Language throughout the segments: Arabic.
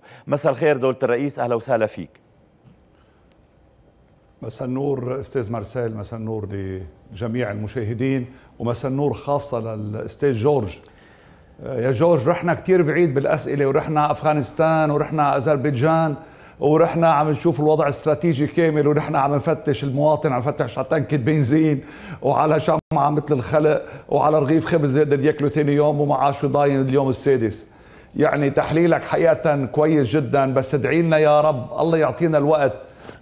فيه مساء الخير دولة الرئيس أهلا وسهلا فيك مساء النور استاذ مارسيل مساء النور لجميع المشاهدين ومساء النور خاصه للاستاذ جورج آه، يا جورج رحنا كثير بعيد بالاسئله ورحنا افغانستان ورحنا اذربيجان ورحنا عم نشوف الوضع الاستراتيجي كامل ونحن عم نفتش المواطن عم نفتش على تنكة بنزين وعلى شمعة مثل الخلق وعلى رغيف خبز يقدر ياكله ثاني يوم ومعاشه ضاين اليوم السادس يعني تحليلك حقيقة كويس جدا بس ادعي لنا يا رب الله يعطينا الوقت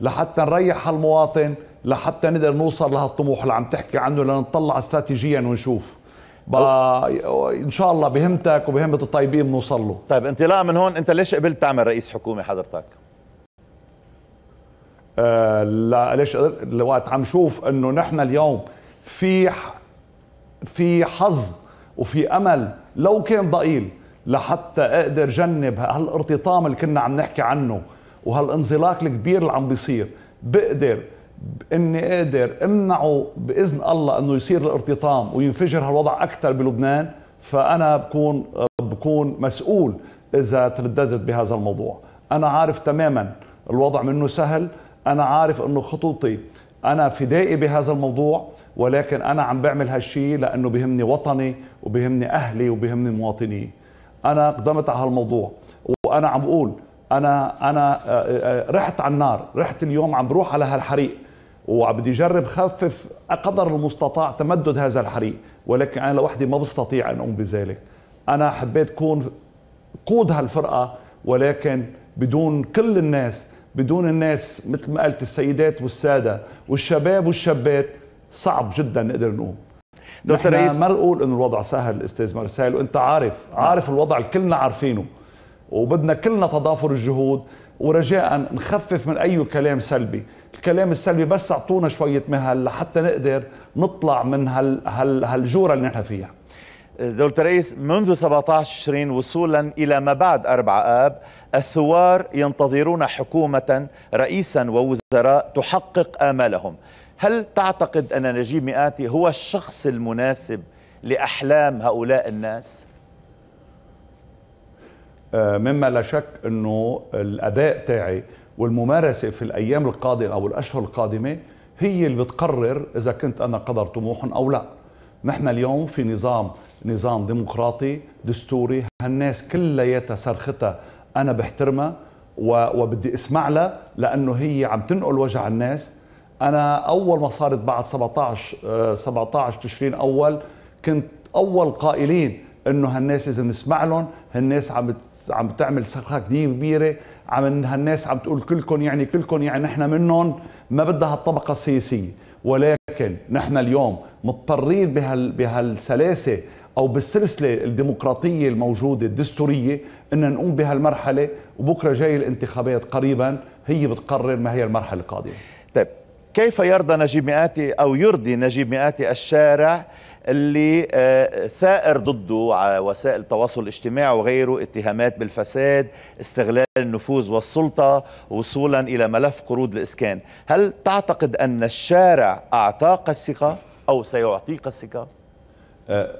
لحتى نريح هالمواطن لحتى نقدر نوصل لهالطموح اللي عم تحكي عنه لنطلع استراتيجيا ونشوف ان شاء الله بهمتك وبهمه الطيبين بنوصل له طيب انطلاقا من هون انت ليش قبلت تعمل رئيس حكومه حضرتك آه لا ليش الوقت عم شوف انه نحن اليوم في في حظ وفي امل لو كان ضئيل لحتى اقدر جنب هالارتطام اللي كنا عم نحكي عنه وهالانزلاق الكبير اللي عم بيصير بقدر اني اقدر امنعه باذن الله انه يصير الارتطام وينفجر هالوضع اكثر بلبنان فانا بكون بكون مسؤول اذا ترددت بهذا الموضوع انا عارف تماما الوضع منه سهل انا عارف انه خطوطي انا فدائي بهذا الموضوع ولكن انا عم بعمل هالشيء لانه بهمني وطني وبهمني اهلي وبهمني مواطنيه انا قدمت على هالموضوع وانا عم بقول انا انا آه، آه، آه، رحت على النار رحت اليوم عم بروح على هالحريق وبدي اجرب خفف قدر المستطاع تمدد هذا الحريق ولكن انا لوحدي ما بستطيع ان اقوم بذلك انا حبيت كون قود هالفرقه ولكن بدون كل الناس بدون الناس مثل ما قلت السيدات والساده والشباب والشابات صعب جدا نقدر نقوم دكتور رئيس ما نقول انه الوضع سهل استاذ مارسيل وانت عارف عارف الوضع الكلنا عارفينه وبدنا كلنا تضافر الجهود ورجاء نخفف من اي كلام سلبي الكلام السلبي بس اعطونا شويه مهل لحتى نقدر نطلع من هال هال هالجوره اللي نحن فيها دولة رئيس منذ 17 تشرين وصولا إلى ما بعد 4 آب الثوار ينتظرون حكومة رئيسا ووزراء تحقق آمالهم هل تعتقد أن نجيب مئاتي هو الشخص المناسب لأحلام هؤلاء الناس؟ آه، مما لا شك أنه الأداء تاعي والممارسة في الأيام القادمة أو الأشهر القادمة هي اللي بتقرر إذا كنت أنا قدر طموح أو لا نحن اليوم في نظام نظام ديمقراطي دستوري هالناس كلياتها صرختها أنا بحترمها وبدي اسمع لها لأنه هي عم تنقل وجع الناس انا اول ما صارت بعد 17 17 آه، تشرين اول كنت اول قائلين انه هالناس لازم نسمع لهم هالناس عم عم تعمل صرخه كبيره عم هالناس عم تقول كلكم يعني كلكم يعني نحن منهم ما بدها الطبقه السياسيه ولكن نحن اليوم مضطرين بهال بهالسلاسه او بالسلسله الديمقراطيه الموجوده الدستوريه ان نقوم بهالمرحله وبكره جاي الانتخابات قريبا هي بتقرر ما هي المرحله القادمه طيب كيف يرضى نجيب مئاتي أو يرضي نجيب مئاتي الشارع اللي آه، ثائر ضده على وسائل التواصل الاجتماعي وغيره اتهامات بالفساد استغلال النفوذ والسلطة وصولا إلى ملف قروض الإسكان هل تعتقد أن الشارع أعطاك الثقة أو سيعطيك الثقة؟ آه،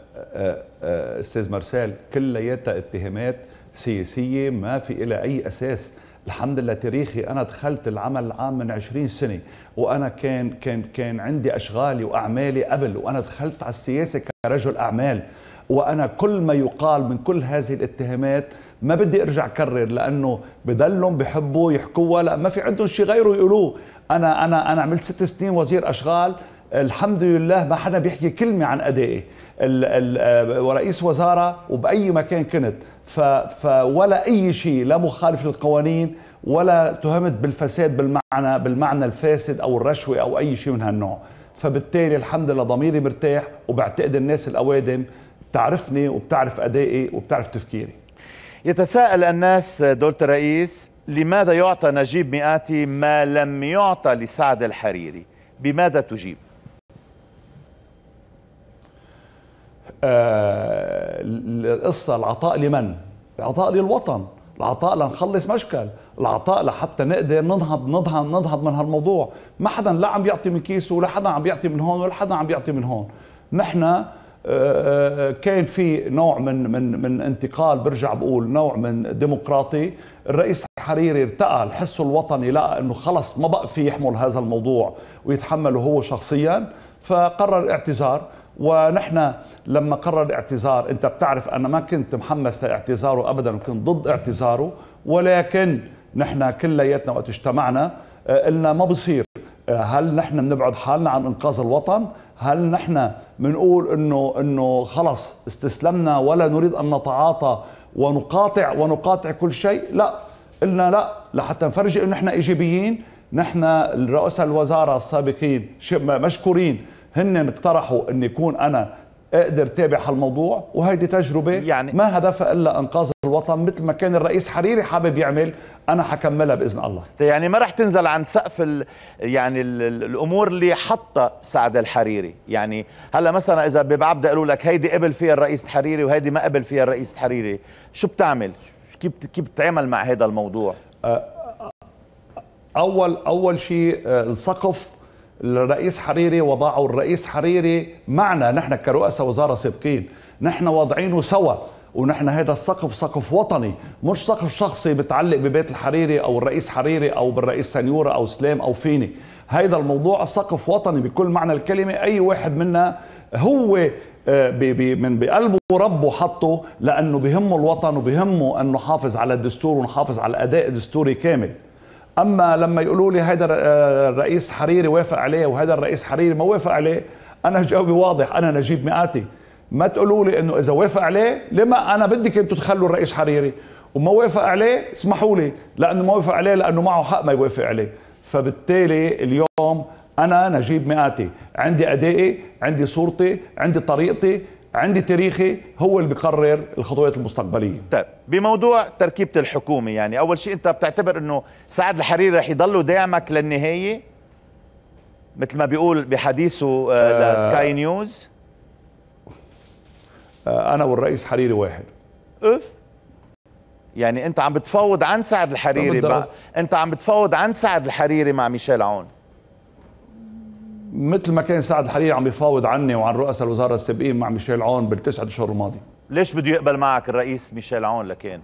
آه، أستاذ مرسال كلياتها اتهامات سياسية ما في إلى أي أساس الحمد لله تاريخي انا دخلت العمل العام من 20 سنه وانا كان كان كان عندي اشغالي واعمالي قبل وانا دخلت على السياسه كرجل اعمال وانا كل ما يقال من كل هذه الاتهامات ما بدي ارجع كرر لانه بضلهم بحبوا يحكوها لا ما في عندهم شيء غيره يقولوه انا انا انا عملت ست سنين وزير اشغال الحمد لله ما حدا بيحكي كلمة عن أدائي آه، ورئيس وزارة وبأي مكان كنت فولا أي شيء لا مخالف للقوانين ولا تهمت بالفساد بالمعنى بالمعنى الفاسد أو الرشوة أو أي شيء من هالنوع فبالتالي الحمد لله ضميري مرتاح وبعتقد الناس الأوادم بتعرفني وبتعرف أدائي وبتعرف تفكيري يتساءل الناس دولة الرئيس لماذا يعطى نجيب مئاتي ما لم يعطى لسعد الحريري بماذا تجيب؟ آه، القصه العطاء لمن؟ العطاء للوطن العطاء لنخلص مشكل العطاء لحتى نقدر ننهض ننهض ننهض من هالموضوع ما حدا لا عم بيعطي من كيسه ولا حدا عم بيعطي من هون ولا حدا عم بيعطي من هون نحن آه، آه، كان في نوع من من من انتقال برجع بقول نوع من ديمقراطي الرئيس الحريري ارتقى الحس الوطني لقى انه خلص ما بقى في يحمل هذا الموضوع ويتحمله هو شخصيا فقرر الاعتذار ونحن لما قرر الاعتذار انت بتعرف انا ما كنت محمس لاعتذاره ابدا وكنت ضد اعتذاره ولكن نحن كلياتنا وقت اجتمعنا آه، قلنا ما بصير آه، هل نحن بنبعد حالنا عن انقاذ الوطن هل نحن بنقول انه انه خلص استسلمنا ولا نريد ان نتعاطى ونقاطع ونقاطع كل شيء لا قلنا لا لحتى نفرجي انه نحن ايجابيين نحن رؤساء الوزاره السابقين مشكورين هن اقترحوا أن يكون أنا اقدر تابع هالموضوع وهيدي تجربه يعني ما هدفها الا انقاذ الوطن مثل ما كان الرئيس حريري حابب يعمل انا حكملها باذن الله يعني ما رح تنزل عن سقف يعني الامور اللي حطها سعد الحريري يعني هلا مثلا اذا ببعبد قالوا لك هيدي قبل فيها الرئيس الحريري وهيدي ما قبل فيها الرئيس الحريري شو بتعمل كيف كيف بتتعامل مع هذا الموضوع أه اول اول شيء آه، السقف الرئيس حريري وضعه الرئيس حريري معنا نحن كرؤساء وزاره سابقين نحن واضعينه سوا ونحن هذا السقف سقف وطني مش سقف شخصي بتعلق ببيت الحريري او الرئيس حريري او بالرئيس سنيورة او سلام او فيني هذا الموضوع سقف وطني بكل معنى الكلمه اي واحد منا هو آه، بي بي من بقلبه وربه حطه لانه بهمه الوطن وبهمه انه حافظ على الدستور ونحافظ على الاداء الدستوري كامل اما لما يقولوا لي هذا آه، الرئيس حريري وافق عليه وهذا الرئيس حريري ما وافق عليه انا جوابي واضح انا نجيب مئاتي ما تقولوا لي انه اذا وافق عليه لما انا بدك انتم تخلوا الرئيس حريري وما وافق عليه اسمحوا لي لانه ما وافق عليه لانه معه حق ما يوافق عليه فبالتالي اليوم انا نجيب مئاتي عندي ادائي عندي صورتي عندي طريقتي عندي تاريخي هو اللي بقرر الخطوات المستقبليه طيب بموضوع تركيبه الحكومه يعني اول شيء انت بتعتبر انه سعد الحريري رح يضل داعمك للنهايه مثل ما بيقول بحديثه آه, آه، لسكاي نيوز آه انا والرئيس حريري واحد اف يعني انت عم بتفاوض عن سعد الحريري انت عم بتفاوض عن سعد الحريري مع ميشيل عون مثل ما كان سعد الحريري عم يفاوض عني وعن رؤساء الوزارة السابقين مع ميشيل عون بالتسعة اشهر الماضي ليش بده يقبل معك الرئيس ميشيل عون لكان؟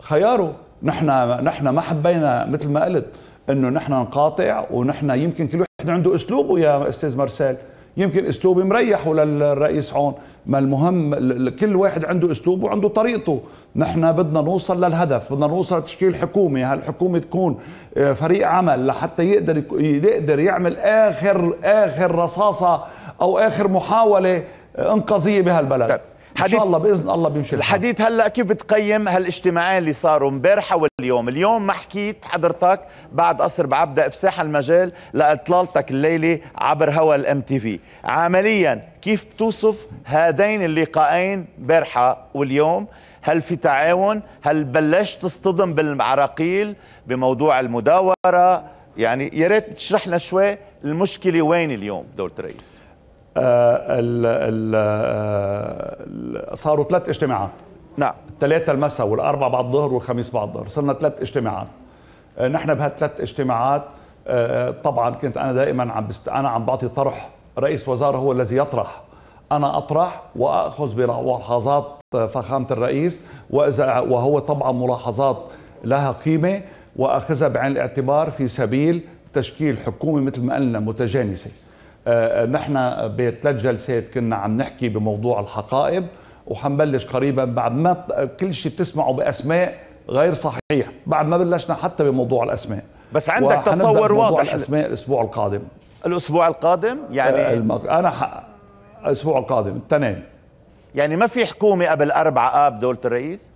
خياره نحن نحن ما حبينا مثل ما قلت انه نحن نقاطع ونحن يمكن كل واحد عنده اسلوبه يا استاذ مارسيل يمكن اسلوبي مريحه للرئيس هون ما المهم كل واحد عنده اسلوبه وعنده طريقته نحن بدنا نوصل للهدف بدنا نوصل لتشكيل حكومه هالحكومه تكون آه، فريق عمل لحتى يقدر يقدر يعمل اخر اخر رصاصه او اخر محاوله آه، انقاذيه بهالبلد ان شاء الله باذن الله بيمشي الحديث هلا كيف بتقيم هالاجتماعين اللي صاروا امبارح واليوم اليوم ما حكيت حضرتك بعد قصر بعبدا افساح المجال لاطلالتك الليله عبر هوا الام تي في عمليا كيف بتوصف هذين اللقاءين امبارحه واليوم هل في تعاون هل بلشت تصطدم بالعراقيل بموضوع المداوره يعني يا ريت تشرح لنا شوي المشكله وين اليوم دوله الرئيس آه، آه، صاروا ثلاث اجتماعات نعم الثلاثة المساء والأربعة بعد الظهر والخميس بعد الظهر صرنا ثلاث اجتماعات آه، نحن بهالثلاث اجتماعات طبعا كنت أنا دائما عم بست... أنا عم بعطي طرح رئيس وزارة هو الذي يطرح أنا أطرح وأخذ بملاحظات فخامة الرئيس وإذا وهو طبعا ملاحظات لها قيمة وأخذها بعين الاعتبار في سبيل تشكيل حكومة مثل ما قلنا متجانسة آه، آه، نحن بثلاث جلسات كنا عم نحكي بموضوع الحقائب وحنبلش قريبا بعد ما كل شيء بتسمعه باسماء غير صحيح بعد ما بلشنا حتى بموضوع الاسماء بس عندك تصور واضح موضوع الاسماء الاسبوع القادم الاسبوع القادم يعني آه، المق... انا ح... الاسبوع القادم الاثنين يعني ما في حكومه قبل أربعة اب دوله الرئيس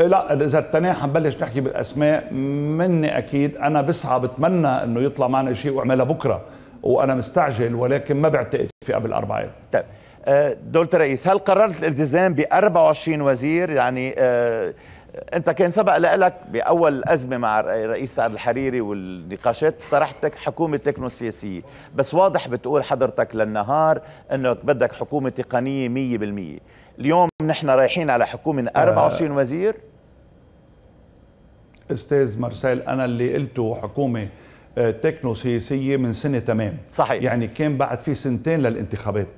إيه، لا اذا التنين حنبلش نحكي بالاسماء مني اكيد انا بسعى بتمنى انه يطلع معنا شيء واعملها بكره وانا مستعجل ولكن ما بعتقد في قبل اربع ايام طيب دولة آه، رئيس هل قررت الالتزام ب 24 وزير يعني أه انت كان سبق لك باول ازمه مع الرئيس سعد الحريري والنقاشات طرحتك حكومه تكنوسياسيه بس واضح بتقول حضرتك للنهار انك بدك حكومه تقنيه 100% اليوم نحن رايحين على حكومه 24 آه. وزير استاذ مارسيل انا اللي قلته حكومه آه، تكنو سياسيه من سنه تمام صحيح يعني كان بعد في سنتين للانتخابات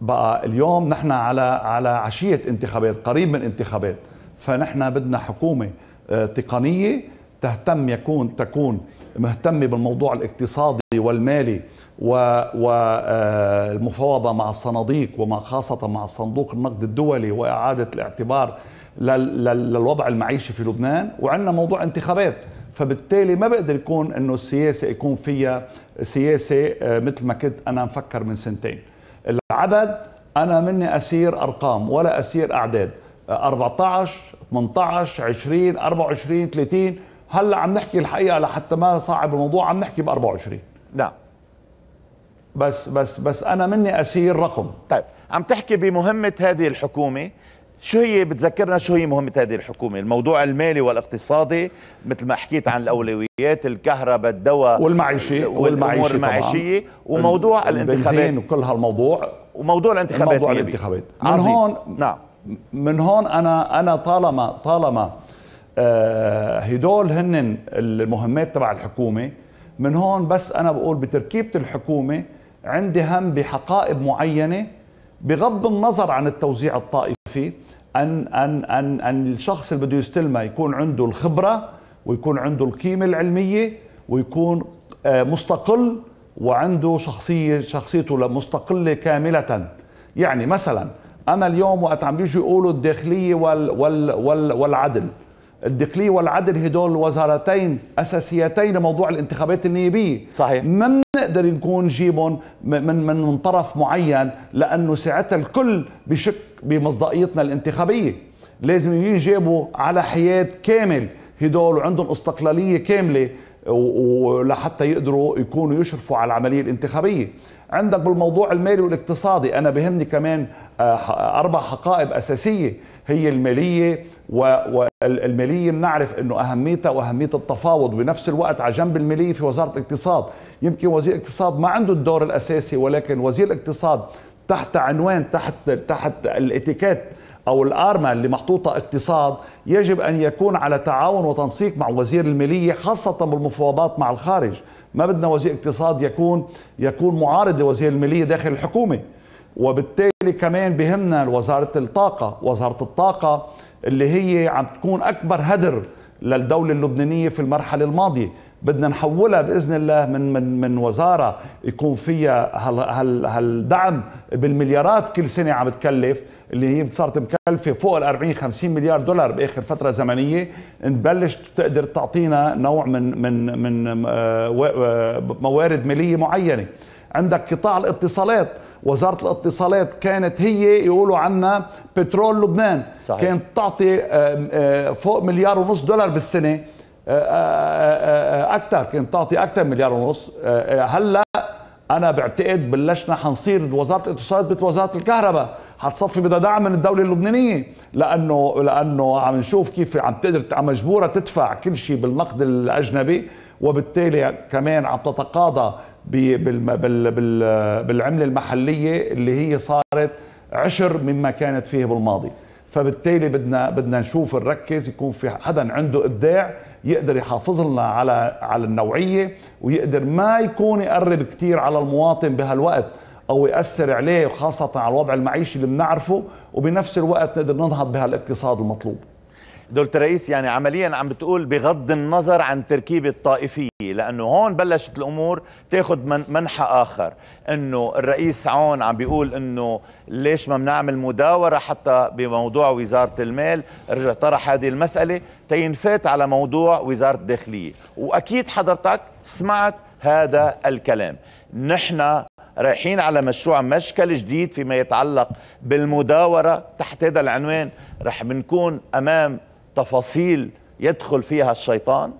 بقى اليوم نحن على على عشيه انتخابات قريب من انتخابات فنحن بدنا حكومه آه، تقنيه تهتم يكون تكون مهتمه بالموضوع الاقتصادي والمالي والمفاوضه آه، مع الصناديق وما خاصه مع الصندوق النقد الدولي واعاده الاعتبار للوضع المعيشي في لبنان وعندنا موضوع انتخابات فبالتالي ما بقدر يكون انه السياسه يكون فيها سياسه آه، مثل ما كنت انا مفكر من سنتين العدد انا مني اسير ارقام ولا اسير اعداد 14 18 20 24 30 هلا عم نحكي الحقيقه لحتى ما صعب الموضوع عم نحكي ب 24 نعم بس بس بس انا مني اسير رقم طيب عم تحكي بمهمه هذه الحكومه شو هي بتذكرنا شو هي مهمة هذه الحكومة الموضوع المالي والاقتصادي مثل ما حكيت عن الأولويات الكهرباء الدواء والمعيشة والأمور المعيشية وموضوع الانتخابات وكل هالموضوع وموضوع الانتخابات موضوع الانتخابات من عظيم. هون نعم من هون أنا أنا طالما طالما آه، هدول هن المهمات تبع الحكومة من هون بس أنا بقول بتركيبة الحكومة عندي هم بحقائب معينة بغض النظر عن التوزيع الطائفي في ان ان ان ان الشخص اللي بده يستلمها يكون عنده الخبره ويكون عنده القيمه العلميه ويكون آه، مستقل وعنده شخصيه شخصيته مستقله كامله يعني مثلا انا اليوم وقت عم بيجي يقولوا الداخليه وال وال وال والعدل الدقلية والعدل هدول وزارتين أساسيتين لموضوع الانتخابات النيابية صحيح ما بنقدر نكون جيبهم من, من من طرف معين لأنه ساعتها الكل بشك بمصداقيتنا الانتخابية لازم يجيبوا على حياد كامل هدول وعندهم استقلالية كاملة ولحتى يقدروا يكونوا يشرفوا على العملية الانتخابية عندك بالموضوع المالي والاقتصادي أنا بهمني كمان آه، اربع حقائب اساسيه هي الماليه والماليه بنعرف انه اهميتها واهميه التفاوض بنفس الوقت على جنب الماليه في وزاره الاقتصاد يمكن وزير الاقتصاد ما عنده الدور الاساسي ولكن وزير الاقتصاد تحت عنوان تحت تحت الاتيكيت او الارمه اللي محطوطه اقتصاد يجب ان يكون على تعاون وتنسيق مع وزير الماليه خاصه بالمفاوضات مع الخارج ما بدنا وزير اقتصاد يكون يكون معارض لوزير الماليه داخل الحكومه وبالتالي اللي كمان بهمنا وزارة الطاقة وزارة الطاقة اللي هي عم تكون أكبر هدر للدولة اللبنانية في المرحلة الماضية بدنا نحولها باذن الله من من من وزاره يكون فيها هال هال هالدعم بالمليارات كل سنه عم تكلف اللي هي صارت مكلفه فوق ال 40 50 مليار دولار باخر فتره زمنيه نبلش تقدر تعطينا نوع من من من آه، آه، موارد ماليه معينه عندك قطاع الاتصالات وزاره الاتصالات كانت هي يقولوا عنا بترول لبنان صحيح. كانت تعطي آه، فوق مليار ونص دولار بالسنه آه، آه، اكثر كانت تعطي اكثر مليار ونص هلا انا بعتقد بلشنا حنصير وزاره الاتصالات مثل وزاره الكهرباء حتصفي بدها دعم من الدوله اللبنانيه لانه لانه عم نشوف كيف عم تقدر عم مجبوره تدفع كل شيء بالنقد الاجنبي وبالتالي كمان عم تتقاضى بالعمله المحليه اللي هي صارت عشر مما كانت فيه بالماضي فبالتالي بدنا بدنا نشوف نركز يكون في حدا عنده ابداع يقدر يحافظ لنا على على النوعيه ويقدر ما يكون يقرب كثير على المواطن بهالوقت او ياثر عليه خاصه على الوضع المعيشي اللي بنعرفه وبنفس الوقت نقدر ننهض بهالاقتصاد المطلوب دولت رئيس يعني عمليا عم بتقول بغض النظر عن تركيبه الطائفيه لأنه هون بلشت الأمور تاخذ من منحى آخر أنه الرئيس عون عم بيقول أنه ليش ما بنعمل مداورة حتى بموضوع وزارة المال رجع طرح هذه المسألة تينفات على موضوع وزارة الداخلية وأكيد حضرتك سمعت هذا الكلام نحن رايحين على مشروع مشكل جديد فيما يتعلق بالمداورة تحت هذا العنوان رح بنكون أمام تفاصيل يدخل فيها الشيطان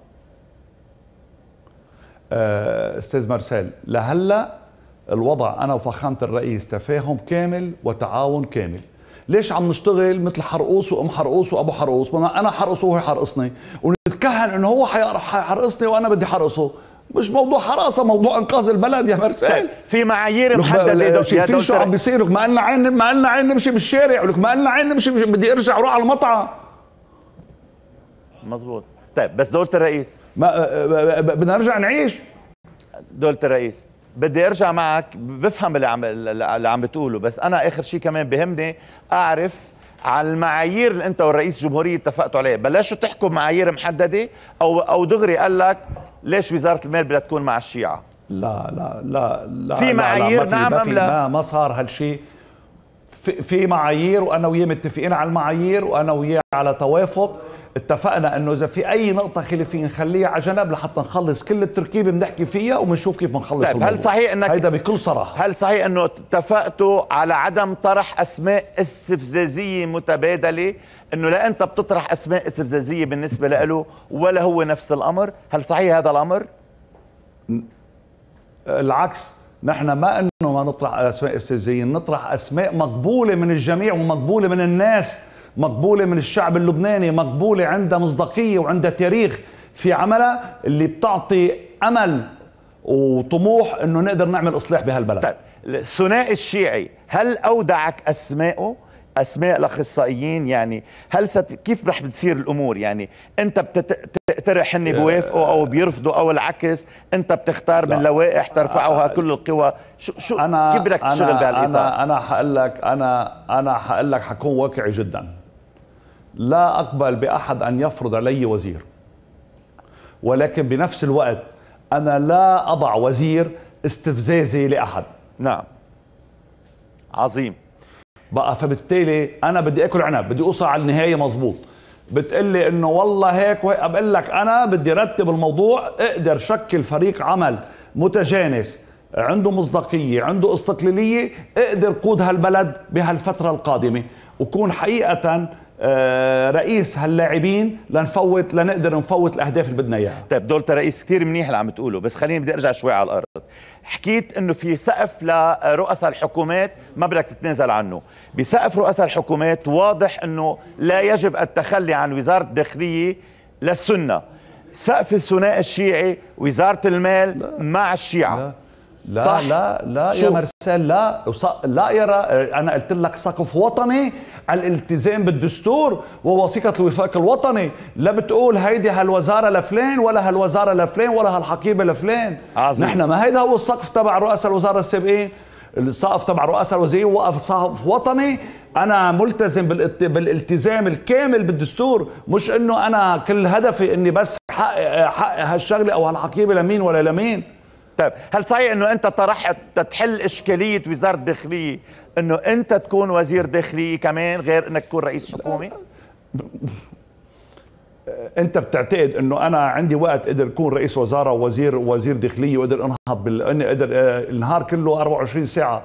آه، استاذ مارسيل لهلا الوضع انا وفخامه الرئيس تفاهم كامل وتعاون كامل ليش عم نشتغل مثل حرقوس وام حرقوس وابو حرقوس وانا انا حرقصه وهو حرقصني ونتكهن انه هو حيحرقصني وانا بدي حرقصه مش موضوع حراسه موضوع انقاذ البلد يا مرسال طيب، في معايير محدده في شو عم بيصير ما لنا عين ما لنا عين نمشي بالشارع ولك ما لنا عين نمشي بدي ارجع اروح على المطعم مزبوط طيب بس دولة الرئيس ما آه، آه، آه، بدنا نرجع نعيش دولة الرئيس بدي ارجع معك بفهم اللي عم اللي عم بتقوله بس انا اخر شيء كمان بهمني اعرف على المعايير اللي انت والرئيس الجمهوريه اتفقتوا عليها بلشوا تحكوا معايير محدده او او دغري قال لك ليش وزاره المال بدها تكون مع الشيعه لا لا لا لا في معايير لا لا ما في نعم ما, ما صار هالشيء في, في معايير وانا وياه متفقين على المعايير وانا وياه على توافق اتفقنا انه اذا في اي نقطه خلافيه نخليها على جنب لحتى نخلص كل التركيبه بنحكي فيها وبنشوف كيف بنخلص طيب هل صحيح انك هيدا بكل صراحه هل صحيح انه اتفقتوا على عدم طرح اسماء استفزازيه متبادله انه لا انت بتطرح اسماء استفزازيه بالنسبه له ولا هو نفس الامر هل صحيح هذا الامر العكس نحن ما انه ما نطرح اسماء استفزازيه نطرح اسماء مقبوله من الجميع ومقبوله من الناس مقبولة من الشعب اللبناني مقبولة عندها مصداقية وعندها تاريخ في عملها اللي بتعطي أمل وطموح أنه نقدر نعمل إصلاح بهالبلد طيب. الثنائي الشيعي هل أودعك أسمائه اسماء الاخصائيين يعني هل ست كيف رح بتصير الامور يعني انت بتقترح هن بيوافقوا او بيرفضوا او العكس انت بتختار من لوائح ترفعها كل القوى شو شو أنا كيف بدك تشتغل بهالاطار انا انا حقول لك انا انا حقول لك حكون واقعي جدا لا أقبل بأحد أن يفرض علي وزير ولكن بنفس الوقت أنا لا أضع وزير استفزازي لأحد نعم عظيم بقى فبالتالي أنا بدي أكل عنب بدي أوصل على النهاية مظبوط بتقلي انه والله هيك وهيك بقول لك انا بدي رتب الموضوع اقدر شكل فريق عمل متجانس عنده مصداقية عنده استقلالية اقدر قود هالبلد بهالفترة القادمة وكون حقيقة آه، رئيس هاللاعبين لنفوت لنقدر نفوت الاهداف اللي بدنا اياها طيب دولت رئيس كثير منيح اللي عم تقوله بس خليني بدي ارجع شوي على الارض حكيت انه في سقف لرؤساء الحكومات ما بدك تتنازل عنه بسقف رؤساء الحكومات واضح انه لا يجب التخلي عن وزاره الداخليه للسنه سقف الثنائي الشيعي وزاره المال لا. مع الشيعه لا. لا صح. لا لا شو؟ مرسال لا لا يا انا قلت لك سقف وطني على الالتزام بالدستور ووثيقه الوفاق الوطني لا بتقول هيدي هالوزاره لفلان ولا هالوزاره لفلان ولا هالحقيبه لفلان عظيم. نحن ما هيدا هو السقف تبع رؤساء الوزاره السابقين السقف تبع رؤساء الوزير وقف سقف وطني انا ملتزم بالالتزام الكامل بالدستور مش انه انا كل هدفي اني بس حقق حق هالشغله او هالحقيبه لمين ولا لمين طيب هل صحيح انه انت طرحت تحل اشكاليه وزاره الداخليه انه انت تكون وزير داخليه كمان غير انك تكون رئيس حكومه؟ انت بتعتقد انه انا عندي وقت قدر اكون رئيس وزاره ووزير وزير داخليه وقدر انهض بال... قدر آه، النهار كله 24 ساعه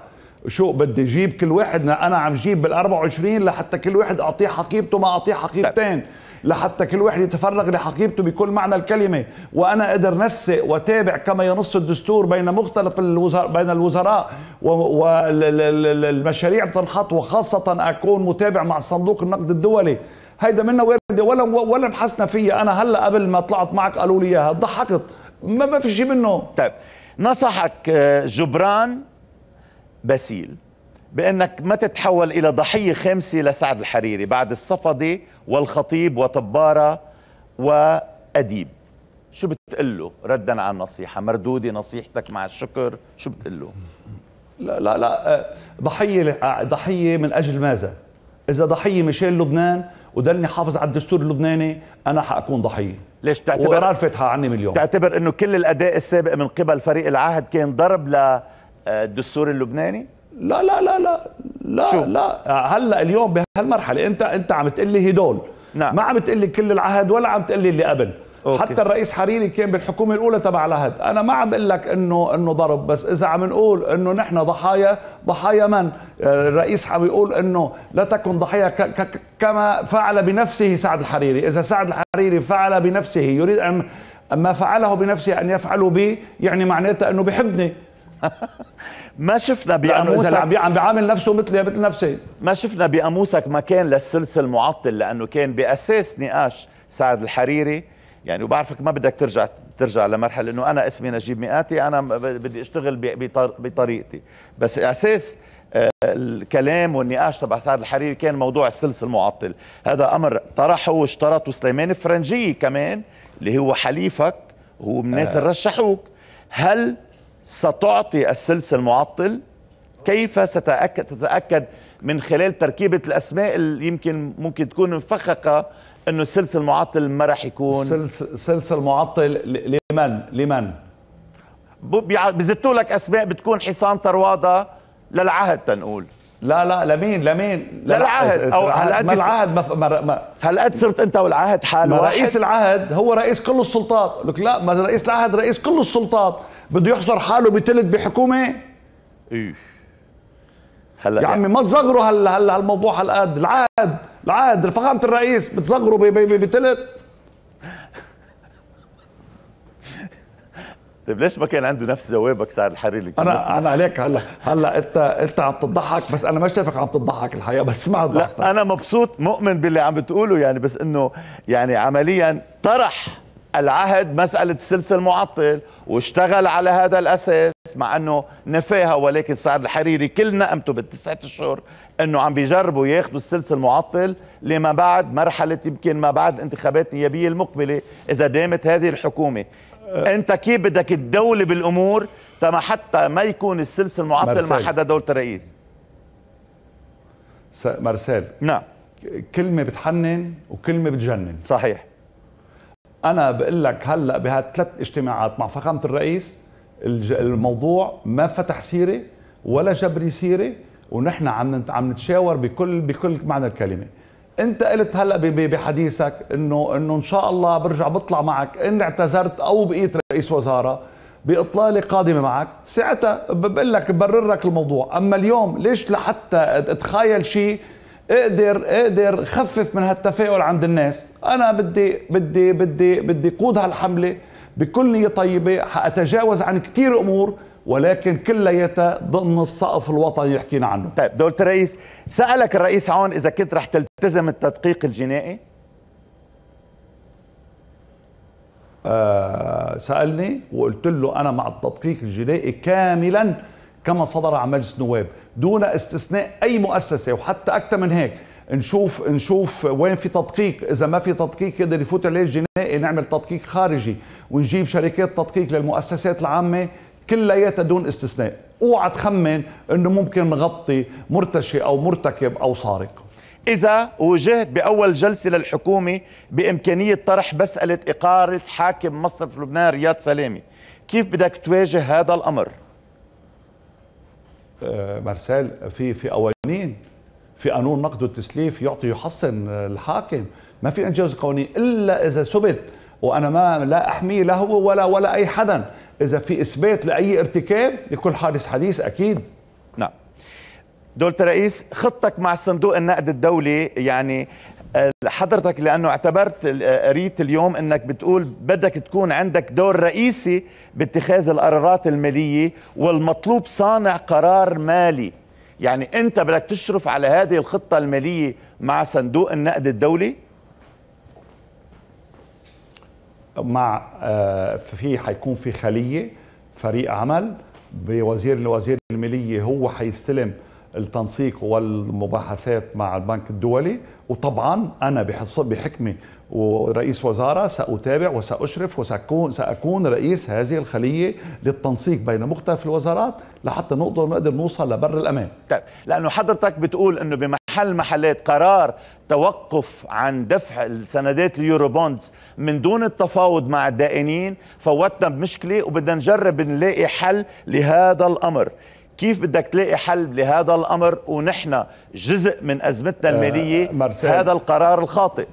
شو بدي جيب كل واحد انا عم جيب بال 24 لحتى كل واحد اعطيه حقيبته ما اعطيه حقيبتين طيب. لحتى كل واحد يتفرغ لحقيبته بكل معنى الكلمة وأنا أقدر نسق وتابع كما ينص الدستور بين مختلف الوزراء بين الوزراء والمشاريع تنحط وخاصة أكون متابع مع صندوق النقد الدولي هيدا منا وارده ولا ولا بحثنا فيها انا هلا قبل ما طلعت معك قالوا لي اياها ضحكت ما ما في شيء منه طيب نصحك آه، جبران باسيل بأنك ما تتحول إلى ضحية خامسة لسعد الحريري بعد الصفدي والخطيب وطبارة وأديب شو بتقول له ردا على النصيحة مردودة نصيحتك مع الشكر شو بتقول له لا لا لا آه، ضحية آه، ضحية من أجل ماذا إذا ضحية مشان لبنان وضلني حافظ على الدستور اللبناني أنا حأكون ضحية ليش بتعتبر وقرار فتحة عني مليون بتعتبر أنه كل الأداء السابق من قبل فريق العهد كان ضرب للدستور آه، اللبناني لا لا لا لا لا شو؟ لا هلا اليوم بهالمرحله انت انت عم تقول لي هدول نعم. ما عم تقول لي كل العهد ولا عم تقول لي اللي قبل أوكي. حتى الرئيس حريري كان بالحكومه الاولى تبع العهد انا ما عم بقول لك انه انه ضرب بس اذا عم نقول انه نحن ضحايا ضحايا من آه، الرئيس عم يقول انه لا تكن ضحيه ك ك كما فعل بنفسه سعد الحريري اذا سعد الحريري فعل بنفسه يريد ان ما فعله بنفسه ان يفعله بي يعني معناتها انه بحبني ما شفنا باموسك عم عم بيعامل نفسه مثل مثل نفسي ما شفنا باموسك مكان للسلسل المعطل لانه كان باساس نقاش سعد الحريري يعني وبعرفك ما بدك ترجع ترجع لمرحله انه انا اسمي نجيب مئاتي انا بدي اشتغل بطريقتي بس اساس آه، الكلام والنقاش تبع سعد الحريري كان موضوع السلسل المعطل هذا امر طرحه واشترطه سليمان فرنجي كمان اللي هو حليفك هو من الناس آه. اللي رشحوك هل ستعطي السلس المعطل كيف ستتأكد, تتأكد من خلال تركيبة الأسماء اللي يمكن ممكن تكون مفخخة أنه السلس المعطل ما راح يكون سلس, سلس المعطل لمن لمن بزتوا لك أسماء بتكون حصان طروادة للعهد تنقول لا لا لمين لمين لا العهد او هل ما العهد ما, ما, ما هالقد صرت انت والعهد حال واحد رئيس العهد هو رئيس كل السلطات لك لا ما رئيس العهد رئيس كل السلطات بده يحصر حاله بتلت بحكومه ايه هلا يا عمي ما تصغروا هلا هلا هالموضوع هالقد العاد العاد فخامه الرئيس بتصغروا بتلت طيب ليش ما كان عنده نفس جوابك سعد الحريري انا انا عليك هلا هلا انت انت عم تضحك بس انا ما شايفك عم تضحك الحقيقه بس ما لا انا مبسوط مؤمن باللي عم بتقوله يعني بس انه يعني عمليا طرح العهد مسألة السلسل المعطل واشتغل على هذا الأساس مع أنه نفاها ولكن سعد الحريري كل نقمته بالتسعة أشهر أنه عم بيجربوا ياخذوا السلسل المعطل لما بعد مرحلة يمكن ما بعد انتخابات نيابية المقبلة إذا دامت هذه الحكومة أه. انت كيف بدك الدولة بالامور تما حتى ما يكون السلسل المعطل مرسال. مع حدا دولة الرئيس مرسال نعم كلمة بتحنن وكلمة بتجنن صحيح انا بقول لك هلا بهالثلاث اجتماعات مع فخامه الرئيس الموضوع ما فتح سيره ولا جبري سيره ونحن عم عم نتشاور بكل بكل معنى الكلمه انت قلت هلا بحديثك انه انه ان شاء الله برجع بطلع معك ان اعتذرت او بقيت رئيس وزاره باطلاله قادمه معك ساعتها بقول لك ببرر لك الموضوع اما اليوم ليش لحتى تخيل شيء اقدر اقدر خفف من هالتفاؤل عند الناس انا بدي بدي بدي بدي قود هالحمله بكل نيه طيبه حاتجاوز عن كثير امور ولكن كلياتها ضمن السقف الوطني اللي حكينا عنه طيب دولة الرئيس سألك الرئيس عون إذا كنت رح تلتزم التدقيق الجنائي آه سألني وقلت له أنا مع التدقيق الجنائي كاملا كما صدر عن مجلس النواب دون استثناء اي مؤسسه وحتى اكثر من هيك نشوف نشوف وين في تدقيق اذا ما في تدقيق يقدر يفوت عليه الجنائي نعمل تدقيق خارجي ونجيب شركات تدقيق للمؤسسات العامه كلياتها دون استثناء اوعى تخمن انه ممكن نغطي مرتشي او مرتكب او سارق إذا وجهت بأول جلسة للحكومة بإمكانية طرح مسألة إقارة حاكم مصرف لبنان رياض سلامي كيف بدك تواجه هذا الأمر؟ آه، مرسال في في قوانين في قانون نقد والتسليف يعطي يحصن الحاكم ما في انجاز قانوني الا اذا ثبت وانا ما لا احميه لا هو ولا ولا اي حدا اذا في اثبات لاي ارتكاب لكل حادث حديث اكيد نعم دولة رئيس خطتك مع صندوق النقد الدولي يعني حضرتك لانه اعتبرت قريت اليوم انك بتقول بدك تكون عندك دور رئيسي باتخاذ القرارات الماليه والمطلوب صانع قرار مالي يعني انت بدك تشرف على هذه الخطه الماليه مع صندوق النقد الدولي مع آه، في حيكون في خليه فريق عمل بوزير الوزير الماليه هو حيستلم التنسيق والمباحثات مع البنك الدولي وطبعا أنا بحكمي ورئيس وزارة سأتابع وسأشرف وسأكون سأكون رئيس هذه الخلية للتنسيق بين مختلف الوزارات لحتى نقدر نقدر نوصل لبر الأمان طيب لأنه حضرتك بتقول أنه بمحل محلات قرار توقف عن دفع السندات اليورو بوندز من دون التفاوض مع الدائنين فوتنا بمشكلة وبدنا نجرب نلاقي حل لهذا الأمر كيف بدك تلاقي حل لهذا الأمر ونحن جزء من أزمتنا آه، المالية مرسل. هذا القرار الخاطئ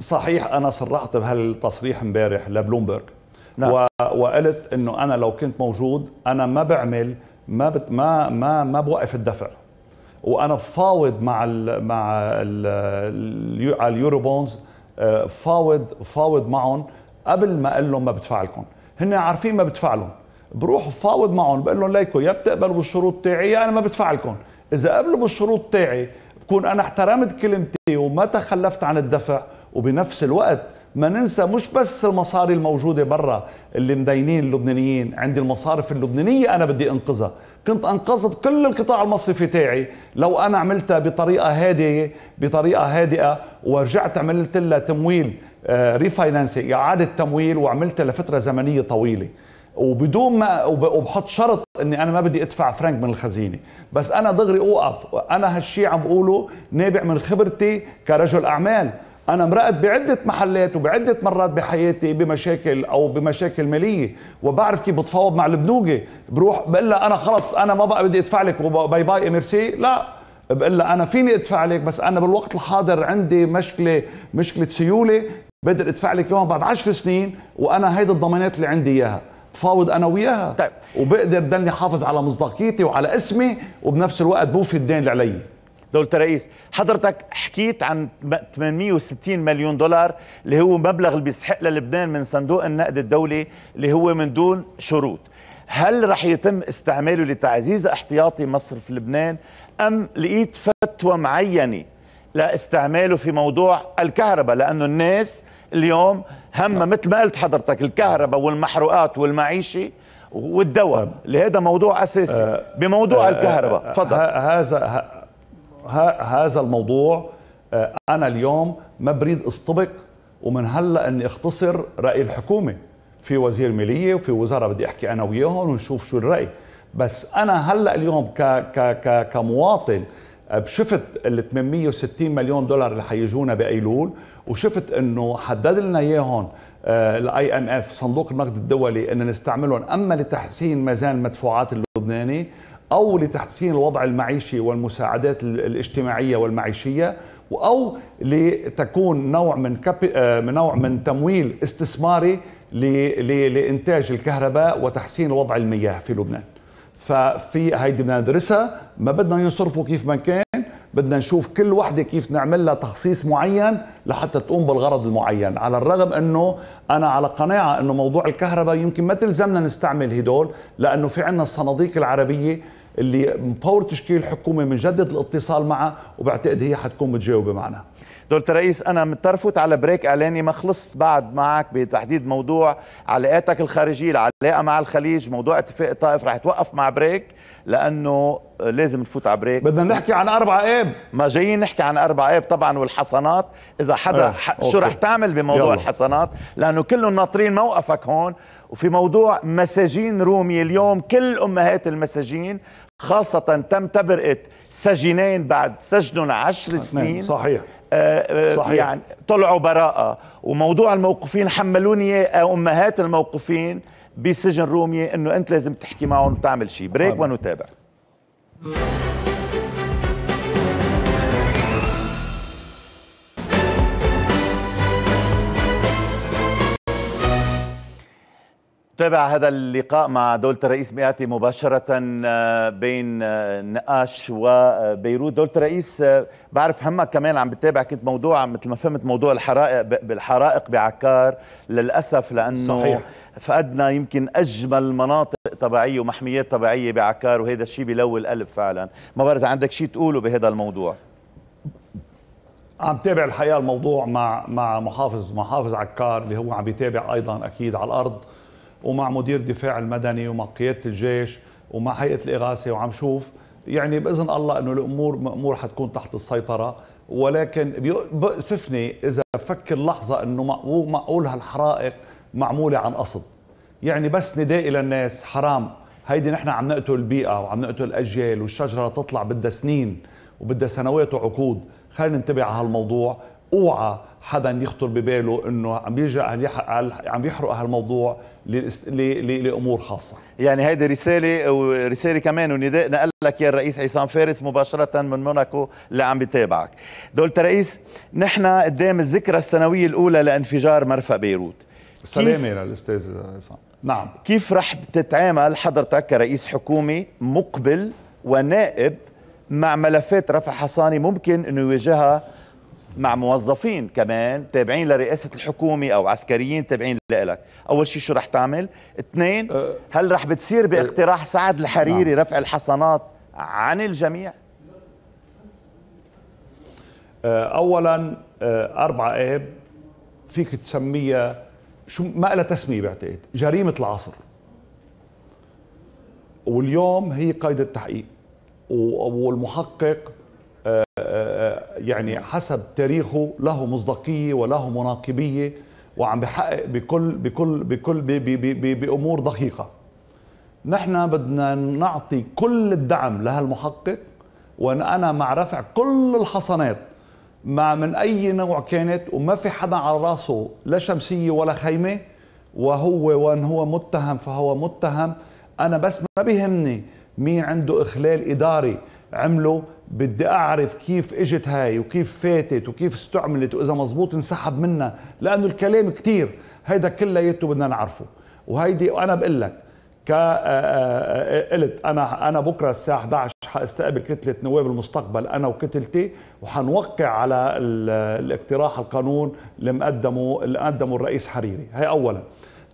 صحيح أنا صرحت بهالتصريح امبارح لبلومبرغ نعم. و... وقلت انه انا لو كنت موجود انا ما بعمل ما بت ما ما ما بوقف الدفع وانا فاوض مع ال مع ال على اليورو بونز آه، فاوض فاوض معهم قبل ما اقول لهم ما بدفع لكم هن عارفين ما بدفع لهم بروح فاوض معهم بقول لهم ليكو يا بتقبلوا بالشروط تاعي يا انا ما بدفع لكم اذا قبلوا بالشروط تاعي بكون انا احترمت كلمتي وما تخلفت عن الدفع وبنفس الوقت ما ننسى مش بس المصاري الموجودة برا اللي مدينين اللبنانيين عندي المصارف اللبنانية أنا بدي أنقذها كنت أنقذت كل القطاع المصرفي تاعي لو أنا عملتها بطريقة هادئة بطريقة هادئة ورجعت عملت لها تمويل ريفاينانسي آه، إعادة تمويل وعملتها لفترة زمنية طويلة وبدون ما وبحط شرط اني انا ما بدي ادفع فرنك من الخزينه بس انا دغري اوقف انا هالشيء عم بقوله نابع من خبرتي كرجل اعمال انا مرقت بعده محلات وبعده مرات بحياتي بمشاكل او بمشاكل ماليه وبعرف كيف بتفاوض مع البنوكه، بروح بقول لها انا خلص انا ما بقى بدي ادفع لك باي باي ميرسي لا بقول لها انا فيني ادفع لك بس انا بالوقت الحاضر عندي مشكله مشكله سيوله بقدر ادفع لك اياهم بعد 10 سنين وانا هيدي الضمانات اللي عندي اياها فاوض انا وياها طيب. وبقدر ضلني حافظ على مصداقيتي وعلى اسمي وبنفس الوقت بوفي الدين اللي علي دولة الرئيس حضرتك حكيت عن 860 مليون دولار اللي هو مبلغ اللي بيسحق للبنان من صندوق النقد الدولي اللي هو من دون شروط هل رح يتم استعماله لتعزيز احتياطي مصر في لبنان ام لقيت فتوى معينه لاستعماله في موضوع الكهرباء لانه الناس اليوم هم نعم. مثل ما قلت حضرتك الكهرباء والمحروقات والمعيشه والدواء طيب. لهذا موضوع اساسي آه، بموضوع آه الكهرباء آه، تفضل هذا هذا الموضوع آه، انا اليوم ما بريد استبق ومن هلا اني اختصر راي الحكومه في وزير ماليه وفي وزاره بدي احكي انا وياهم ونشوف شو الراي بس انا هلا اليوم ك ك ك كمواطن شفت ال 860 مليون دولار اللي حيجونا بايلول وشفت انه حدد لنا اياهم الاي ام اف صندوق النقد الدولي ان نستعملهم اما لتحسين ميزان المدفوعات اللبناني او لتحسين الوضع المعيشي والمساعدات الاجتماعيه والمعيشيه او لتكون نوع من آه، نوع من تمويل استثماري لانتاج الكهرباء وتحسين وضع المياه في لبنان ففي هيدي بدنا ندرسها ما بدنا ينصرفوا كيف ما كان بدنا نشوف كل وحدة كيف نعمل لها تخصيص معين لحتى تقوم بالغرض المعين على الرغم أنه أنا على قناعة أنه موضوع الكهرباء يمكن ما تلزمنا نستعمل هدول لأنه في عنا الصناديق العربية اللي مبور تشكيل الحكومة من جدد الاتصال معها وبعتقد هي حتكون متجاوبة معنا دولة رئيس انا مترفت على بريك اعلاني ما خلصت بعد معك بتحديد موضوع علاقاتك الخارجيه العلاقه مع الخليج موضوع اتفاق طائف رح توقف مع بريك لانه لازم نفوت على بريك بدنا نحكي عن اربع اب ما جايين نحكي عن اربع اب طبعا والحصانات اذا حدا آه. ح... شو رح تعمل بموضوع يلا. الحصانات لانه كلهم ناطرين موقفك هون وفي موضوع مساجين رومي اليوم كل امهات المساجين خاصة تم تبرئة سجينين بعد سجن عشر سنين صحيح آه، آه، صحيح. يعني طلعوا براءة وموضوع الموقوفين حملوني آه، أمهات الموقوفين بسجن رومية أنه أنت لازم تحكي معهم وتعمل شيء بريك ونتابع تابع هذا اللقاء مع دولة الرئيس مئاتي مباشرة آه، بين آه، نقاش وبيروت دولة الرئيس آه، بعرف همك كمان عم بتابع كنت موضوع مثل ما فهمت موضوع الحرائق بالحرائق بعكار للأسف لأنه صحيح. فقدنا يمكن أجمل مناطق طبيعية ومحميات طبيعية بعكار وهذا الشيء بلو القلب فعلا ما بعرف عندك شيء تقوله بهذا الموضوع عم تابع الحقيقة الموضوع مع مع محافظ محافظ عكار اللي هو عم بيتابع أيضا أكيد على الأرض ومع مدير الدفاع المدني ومع قياده الجيش ومع هيئه الاغاثه وعم شوف يعني باذن الله انه الامور مامور حتكون تحت السيطره ولكن بيؤسفني اذا فكر لحظه انه معقول هالحرائق معموله عن قصد يعني بس ندائي للناس حرام هيدي نحن عم نقتل البيئه وعم نقتل الاجيال والشجره تطلع بدها سنين وبدها سنوات وعقود خلينا ننتبه على هالموضوع اوعى حدا يخطر بباله انه عم بيجي عم يحرق هالموضوع لامور خاصه يعني هيدي رساله ورساله كمان ونداء نقل لك يا الرئيس عصام فارس مباشره من موناكو اللي عم بيتابعك دولت رئيس نحن قدام الذكرى السنويه الاولى لانفجار مرفأ بيروت سلامه للاستاذ عصام نعم كيف رح تتعامل حضرتك كرئيس حكومي مقبل ونائب مع ملفات رفع حصاني ممكن انه يواجهها مع موظفين كمان تابعين لرئاسة الحكومة أو عسكريين تابعين لك أول شيء شو رح تعمل اثنين أه، هل رح بتصير باقتراح سعد الحريري نعم. رفع الحصانات عن الجميع أه، أولا أه، أربعة آب فيك تسميها شو ما لها تسمية بعتقد جريمة العصر واليوم هي قيد التحقيق والمحقق يعني حسب تاريخه له مصداقيه وله مناقبيه وعم بحقق بكل بكل بكل بامور دقيقه نحن بدنا نعطي كل الدعم لهالمحقق وانا انا مع رفع كل الحصانات مع من اي نوع كانت وما في حدا على راسه لا شمسيه ولا خيمه وهو وان هو متهم فهو متهم انا بس ما بيهمني مين عنده اخلال اداري عمله بدي اعرف كيف اجت هاي وكيف فاتت وكيف استعملت واذا مزبوط انسحب منها لانه الكلام كتير هيدا كلياته بدنا نعرفه وهيدي وانا بقول لك ك آه، آه، آه، قلت انا انا بكره الساعه 11 حاستقبل كتله نواب المستقبل انا وكتلتي وحنوقع على الاقتراح القانون اللي مقدمه اللي قدمه الرئيس حريري هي اولا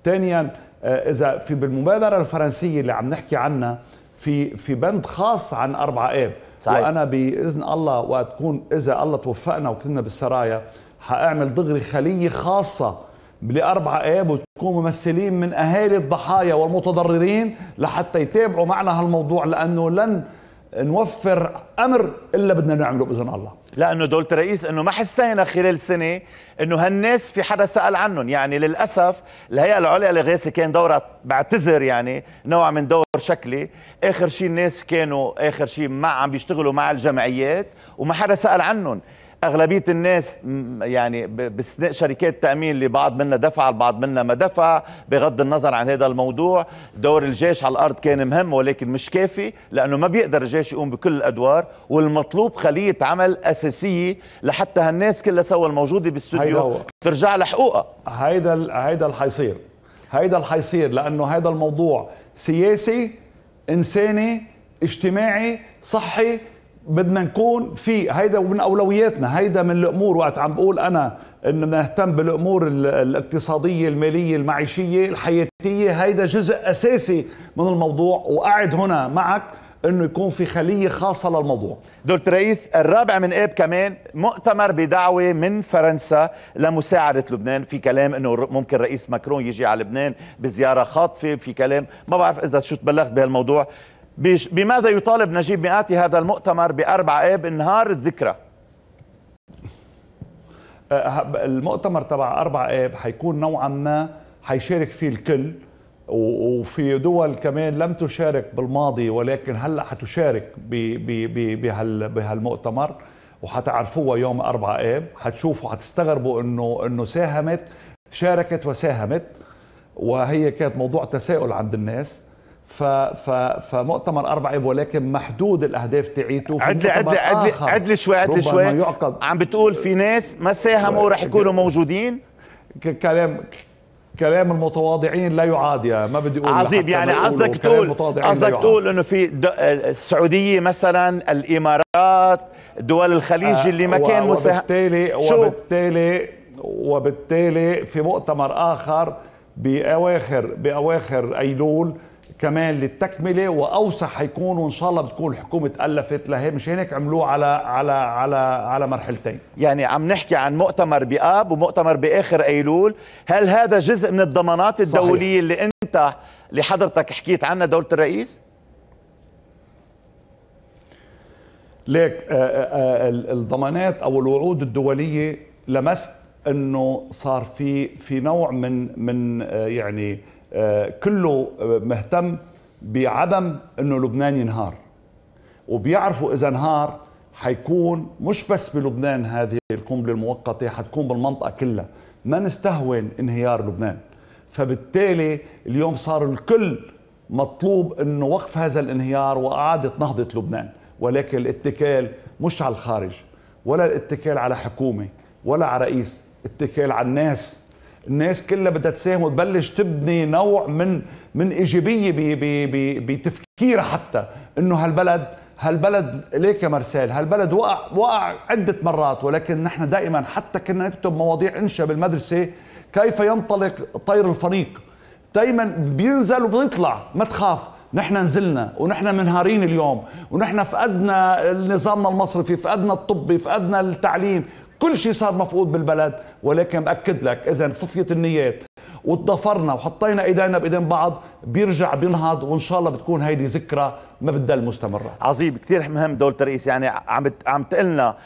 ثانيا اذا في بالمبادره الفرنسيه اللي عم نحكي عنها في في بند خاص عن أربعة آب صحيح. وأنا بإذن الله وتكون إذا الله توفقنا وكنا بالسرايا حأعمل دغري خلية خاصة لأربعة آب وتكون ممثلين من أهالي الضحايا والمتضررين لحتى يتابعوا معنا هالموضوع لأنه لن نوفر امر الا بدنا نعمله باذن الله لانه دوله الرئيس انه ما حسينا خلال سنه انه هالناس في حدا سال عنهم يعني للاسف الهيئه العليا للغاثه كان دورها بعتذر يعني نوع من دور شكلي اخر شيء الناس كانوا اخر شيء ما عم بيشتغلوا مع الجمعيات وما حدا سال عنهم اغلبيه الناس يعني باستثناء شركات تامين اللي بعض منا دفع البعض منا ما دفع بغض النظر عن هذا الموضوع دور الجيش على الارض كان مهم ولكن مش كافي لانه ما بيقدر الجيش يقوم بكل الادوار والمطلوب خليه عمل اساسيه لحتى هالناس كلها سوا الموجوده بالستوديو ترجع لحقوقها هيدا هيدا اللي حيصير هيدا اللي حيصير لانه هيدا الموضوع سياسي انساني اجتماعي صحي بدنا نكون في هيدا من اولوياتنا هيدا من الامور وقت عم بقول انا انه نهتم بالامور الاقتصاديه الماليه المعيشيه الحياتيه هيدا جزء اساسي من الموضوع وقاعد هنا معك انه يكون في خليه خاصه للموضوع دكتور رئيس الرابع من اب كمان مؤتمر بدعوه من فرنسا لمساعده لبنان في كلام انه ممكن رئيس ماكرون يجي على لبنان بزياره خاطفه في كلام ما بعرف اذا شو تبلغت بهالموضوع بماذا يطالب نجيب مئاتي هذا المؤتمر بأربعة أب انهار الذكرى أه، المؤتمر تبع أربعة أب حيكون نوعا ما حيشارك فيه الكل وفي دول كمان لم تشارك بالماضي ولكن هلا حتشارك بهالمؤتمر وحتعرفوها يوم 4 اب حتشوفوا حتستغربوا انه انه ساهمت شاركت وساهمت وهي كانت موضوع تساؤل عند الناس ف ف فمؤتمر اربعه ولكن محدود الاهداف تاعيته عدل عدل عدل عدل شوي عدل شوي يعقد عم بتقول في ناس ما ساهموا رح يكونوا موجودين كلام كلام المتواضعين لا يعاد يا ما بدي اقول عظيم يعني قصدك تقول قصدك تقول انه في آه، السعوديه مثلا الامارات دول الخليج آه اللي ما كان مساهم وبالتالي شو؟ وبالتالي وبالتالي في مؤتمر اخر باواخر باواخر ايلول كمان للتكمله واوسع حيكون وان شاء الله بتكون الحكومه تالفت لهي مش هيك عملوه على على على على مرحلتين يعني عم نحكي عن مؤتمر باب ومؤتمر باخر ايلول هل هذا جزء من الضمانات الدوليه صحيح. اللي انت اللي حضرتك حكيت عنها دوله الرئيس ليك آه، آه، آه، الضمانات او الوعود الدوليه لمست انه صار في في نوع من من يعني كله مهتم بعدم انه لبنان ينهار وبيعرفوا اذا انهار حيكون مش بس بلبنان هذه القنبله المؤقته حتكون بالمنطقه كلها ما نستهون انهيار لبنان فبالتالي اليوم صار الكل مطلوب انه وقف هذا الانهيار واعاده نهضه لبنان ولكن الاتكال مش على الخارج ولا الاتكال على حكومه ولا على رئيس اتكال على الناس الناس كلها بدها تساهم وتبلش تبني نوع من من ايجابيه بتفكيرها حتى انه هالبلد هالبلد ليك يا مرسال هالبلد وقع وقع عده مرات ولكن نحن دائما حتى كنا نكتب مواضيع انشا بالمدرسه كيف ينطلق طير الفريق دائما بينزل وبيطلع ما تخاف نحن نزلنا ونحن منهارين اليوم ونحن فقدنا نظامنا المصرفي فقدنا الطبي فقدنا التعليم كل شيء صار مفقود بالبلد ولكن باكد لك اذا صفيت النيات وتضافرنا وحطينا ايدينا بايدين بعض بيرجع بينهض وان شاء الله بتكون هيدي ذكرى ما بتضل مستمره عظيم كثير مهم دولة الرئيس يعني عم عم تقلنا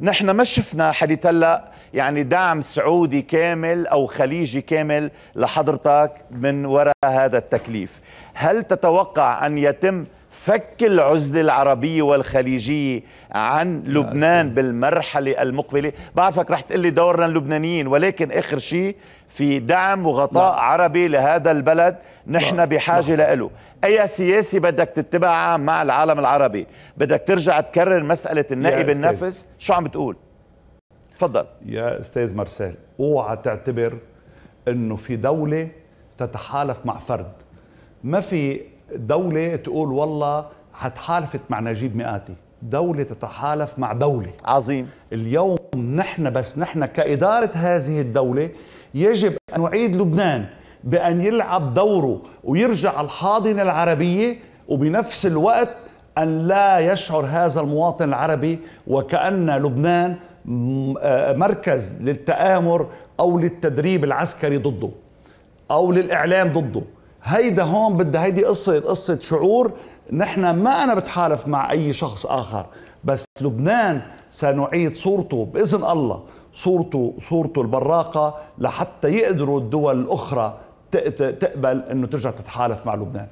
نحن ما شفنا حديث هلا يعني دعم سعودي كامل او خليجي كامل لحضرتك من وراء هذا التكليف هل تتوقع ان يتم فك العزلة العربية والخليجية عن لبنان بالمرحلة المقبلة بعرفك رح تقلي دورنا اللبنانيين ولكن آخر شيء في دعم وغطاء لا. نعم. عربي لهذا البلد نحن لا. نعم. بحاجة نعم. لإله أي سياسي بدك تتبعها مع العالم العربي بدك ترجع تكرر مسألة النائب النفس شو عم بتقول تفضل يا أستاذ مرسال اوعى تعتبر أنه في دولة تتحالف مع فرد ما في دولة تقول والله حتحالفت مع نجيب مئاتي دولة تتحالف مع دولة عظيم اليوم نحن بس نحن كإدارة هذه الدولة يجب أن نعيد لبنان بأن يلعب دوره ويرجع الحاضنة العربية وبنفس الوقت أن لا يشعر هذا المواطن العربي وكأن لبنان آه، مركز للتآمر أو للتدريب العسكري ضده أو للإعلام ضده هيدا هون بدها هيدي قصة قصة شعور نحن ما أنا بتحالف مع أي شخص آخر بس لبنان سنعيد صورته بإذن الله صورته صورته البراقة لحتى يقدروا الدول الأخرى تقبل أنه ترجع تتحالف مع لبنان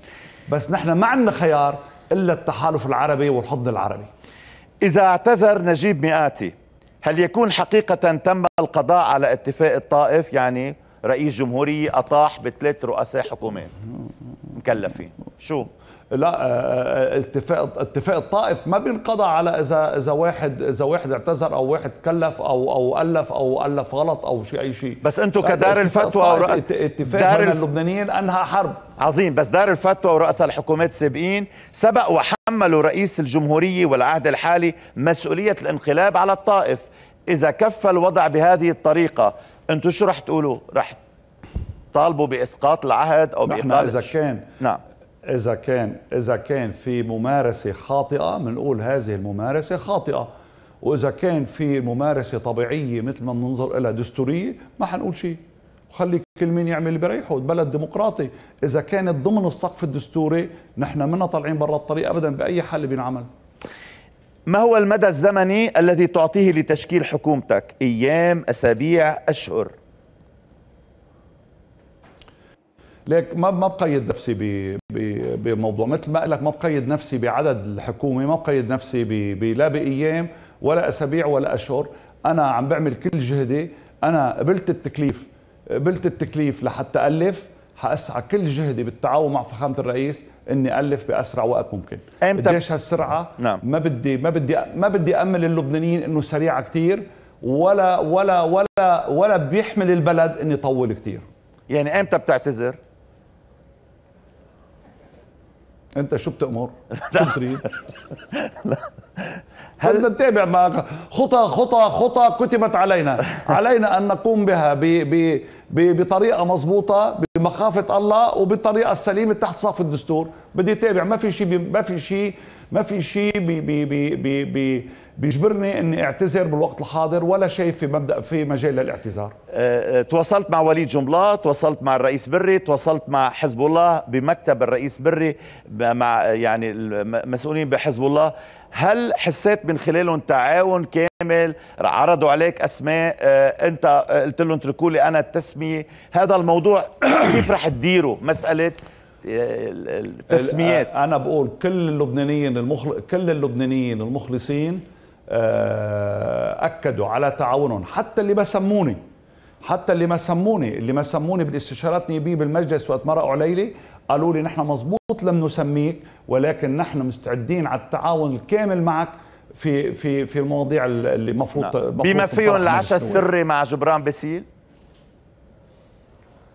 بس نحن ما عندنا خيار إلا التحالف العربي والحضن العربي إذا اعتذر نجيب مئاتي هل يكون حقيقة تم القضاء على اتفاق الطائف يعني رئيس جمهورية أطاح بثلاث رؤساء حكومات مكلفين شو؟ لا آه، آه، اتفاق اتفاق الطائف ما بينقضى على اذا اذا واحد اذا واحد اعتذر او واحد كلف او او الف او الف غلط او شيء اي شيء بس انتم كدار الفتوى او اتفاق دار الف... اللبنانيين انهى حرب عظيم بس دار الفتوى ورؤساء الحكومات السابقين سبق وحملوا رئيس الجمهوريه والعهد الحالي مسؤوليه الانقلاب على الطائف اذا كف الوضع بهذه الطريقه انتم شو رح تقولوا رح طالبوا باسقاط العهد او باقاله اذا كان نعم اذا كان اذا كان في ممارسه خاطئه بنقول هذه الممارسه خاطئه واذا كان في ممارسه طبيعيه مثل ما بننظر لها دستوريه ما حنقول شيء وخلي كل مين يعمل اللي بريحه بلد ديمقراطي اذا كانت ضمن السقف الدستوري نحن منا طالعين برا الطريق ابدا باي حل بينعمل ما هو المدى الزمني الذي تعطيه لتشكيل حكومتك ايام اسابيع اشهر ليك ما ما بقيد نفسي بموضوع مثل ما لك ما بقيد نفسي بعدد الحكومه ما بقيد نفسي لا بايام ولا اسابيع ولا اشهر انا عم بعمل كل جهدي انا قبلت التكليف قبلت التكليف لحتى الف حاسعى كل جهدي بالتعاون مع فخامه الرئيس اني الف باسرع وقت ممكن امتى قديش هالسرعه نعم. ما بدي ما بدي ما بدي امل اللبنانيين انه سريعه كثير ولا ولا ولا ولا بيحمل البلد اني طول كثير يعني امتى بتعتذر انت شو بتامر؟ شو بتريد؟ لا هل نتابع ما خطى خطى خطى كتبت علينا علينا ان نقوم بها ب ب ب بطريقه مضبوطه بمخافه الله وبالطريقه السليمه تحت صف الدستور بدي اتابع ما في شيء ما في شيء ما في شيء بي بي بي بي بيجبرني اني اعتذر بالوقت الحاضر ولا شايف في مبدا في مجال للاعتذار أه،, أه تواصلت مع وليد جملة تواصلت مع الرئيس بري تواصلت مع حزب الله بمكتب الرئيس بري مع يعني المسؤولين بحزب الله هل حسيت من خلالهم تعاون كامل عرضوا عليك اسماء أه انت قلت لهم اتركوا لي انا التسميه هذا الموضوع كيف رح تديره مساله التسميات آه، انا بقول كل اللبنانيين المخل... كل اللبنانيين المخلصين آه، اكدوا على تعاونهم حتى اللي ما سموني حتى اللي ما سموني اللي ما سموني بالاستشارات نيابيه بالمجلس وقت مرقوا علي قالوا لي نحن مضبوط لم نسميك ولكن نحن مستعدين على التعاون الكامل معك في في في المواضيع اللي المفروض نعم. بما فيهم العشاء السري مع جبران باسيل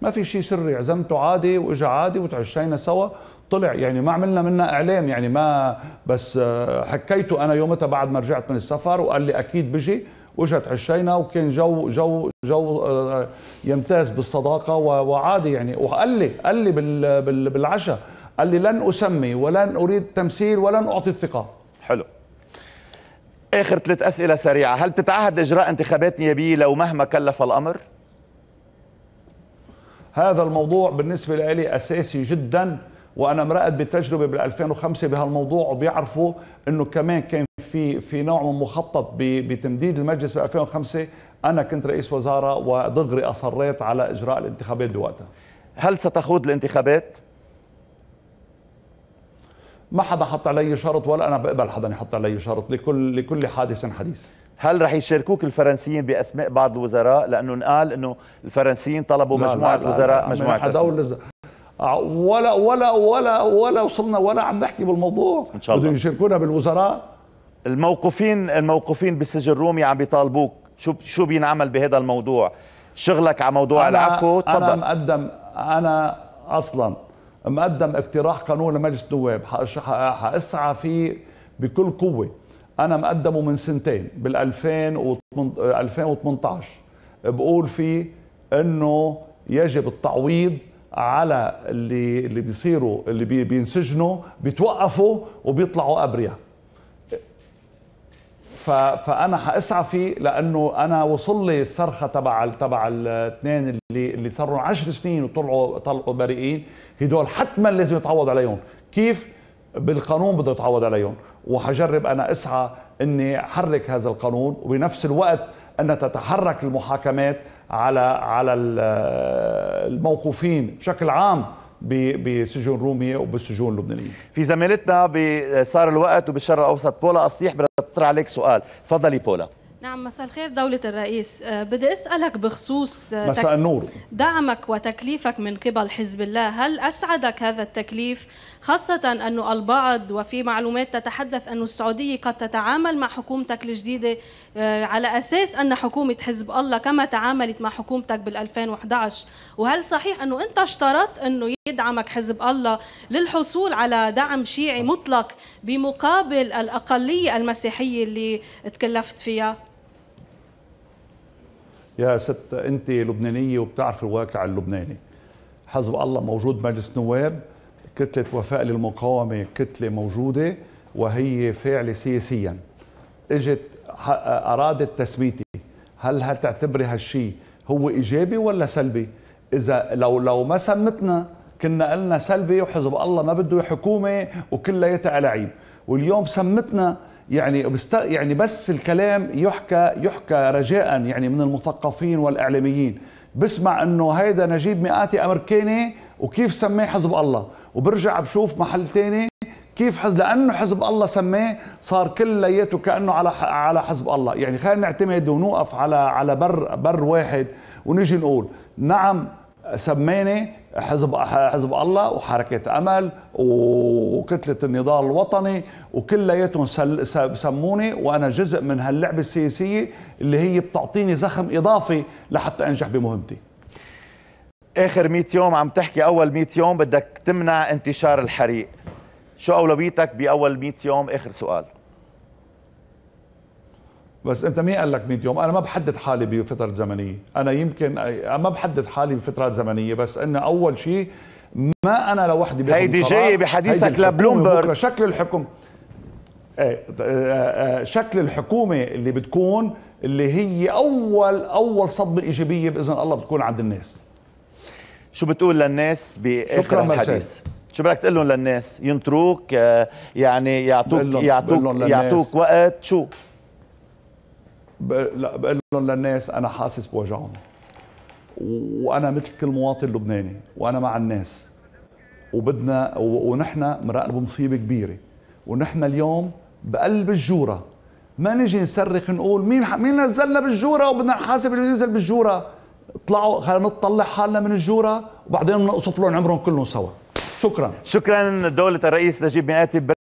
ما في شيء سري عزمته عادي واجا عادي وتعشينا سوا طلع يعني ما عملنا منا اعلام يعني ما بس آه، حكيته انا يومتها بعد ما رجعت من السفر وقال لي اكيد بجي واجا عشينا وكان جو جو جو آه، يمتاز بالصداقه وعادي يعني وقال لي قال لي بالعشاء قال لي لن اسمي ولن اريد تمثيل ولن اعطي الثقه حلو اخر ثلاث اسئله سريعه هل تتعهد اجراء انتخابات نيابيه لو مهما كلف الامر هذا الموضوع بالنسبة لي أساسي جدا وأنا مرأت بتجربة بال 2005 بهالموضوع وبيعرفوا أنه كمان كان في في نوع من مخطط بتمديد المجلس بال 2005 أنا كنت رئيس وزارة ودغري أصريت على إجراء الانتخابات بوقتها هل ستخوض الانتخابات؟ ما حدا حط علي شرط ولا انا بقبل حدا يحط علي شرط لكل لكل حادث حديث هل رح يشاركوك الفرنسيين باسماء بعض الوزراء لانه قال انه الفرنسيين طلبوا لا مجموعه لا لا وزراء لا مجموعه اسماء آه، ولا ولا ولا ولا وصلنا ولا عم نحكي بالموضوع ان شاء الله بدهم يشاركونا بالوزراء الموقوفين الموقوفين بالسجن الرومي عم بيطالبوك شو شو بينعمل بهذا الموضوع شغلك على موضوع أنا العفو تفضل انا مقدم انا اصلا مقدم اقتراح قانون لمجلس النواب حاسعى فيه بكل قوه انا مقدمه من سنتين بال 2018 بقول فيه انه يجب التعويض على اللي اللي بيصيروا اللي بينسجنوا بيتوقفوا وبيطلعوا ابرياء فانا حاسعى فيه لانه انا وصل لي الصرخه تبع تبع الاثنين اللي اللي صاروا 10 سنين وطلعوا طلعوا بريئين هدول حتما لازم يتعوض عليهم كيف بالقانون بده يتعوض عليهم وحجرب انا اسعى اني احرك هذا القانون وبنفس الوقت ان تتحرك المحاكمات على على آه، الموقوفين بشكل عام بسجون رومية وبالسجون اللبنانية في زميلتنا بصار الوقت وبالشرق الأوسط بولا أصليح بدها تطرح عليك سؤال تفضلي بولا نعم مساء الخير دولة الرئيس آه، بدي أسألك بخصوص آه، مساء النور دعمك وتكليفك من قبل حزب الله هل أسعدك هذا التكليف خاصة أنه البعض وفي معلومات تتحدث أن السعودية قد تتعامل مع حكومتك الجديدة آه، على أساس أن حكومة حزب الله كما تعاملت مع حكومتك بال2011 وهل صحيح أنه أنت اشترطت أنه يدعمك حزب الله للحصول على دعم شيعي مطلق بمقابل الأقلية المسيحية اللي تكلفت فيها يا ست انت لبنانيه وبتعرف الواقع اللبناني حزب الله موجود مجلس نواب كتله وفاء للمقاومه كتله موجوده وهي فاعله سياسيا اجت ارادت تسميتي هل هتعتبري هالشيء هو ايجابي ولا سلبي اذا لو لو ما سمتنا كنا قلنا سلبي وحزب الله ما بده حكومه وكلياتها لعيب واليوم سمتنا يعني بست يعني بس الكلام يحكى يحكى رجاء يعني من المثقفين والاعلاميين بسمع انه هيدا نجيب مئاتي امريكاني وكيف سماه حزب الله وبرجع بشوف محل تاني كيف حزب لانه حزب الله سماه صار كلياته كانه على على حزب الله يعني خلينا نعتمد ونوقف على على بر بر واحد ونجي نقول نعم سميني حزب حزب الله وحركه امل وكتله النضال الوطني وكلياتهم سموني وانا جزء من هاللعبه السياسيه اللي هي بتعطيني زخم اضافي لحتى انجح بمهمتي اخر 100 يوم عم تحكي اول 100 يوم بدك تمنع انتشار الحريق شو اولويتك باول 100 يوم اخر سؤال بس انت مين قال لك 100 يوم انا ما بحدد حالي بفتره زمنيه انا يمكن ما بحدد حالي بفترات زمنيه بس انه اول شيء ما انا لوحدي هيدي جايه بحديثك لبلومبرج شكل الحكم إيه، إيه، إيه، شكل الحكومه اللي بتكون اللي هي اول اول صدمه ايجابيه باذن الله بتكون عند الناس شو بتقول للناس باخر الحديث شو بدك تقول لهم للناس ينطروك آه، يعني يعطوك بقلن يعطوك بقلن يعطوك وقت شو بقول لهم للناس انا حاسس بوجعهم وانا مثل كل مواطن لبناني وانا مع الناس وبدنا ونحن مرقنا بمصيبه كبيره ونحن اليوم بقلب الجوره ما نجي نصرخ نقول مين ح... مين نزلنا بالجوره وبدنا نحاسب اللي نزل بالجوره طلعوا خلينا نطلع حالنا من الجوره وبعدين بنقصف لهم عمرهم كلهم سوا شكرا شكرا دولة الرئيس نجيب مئاتي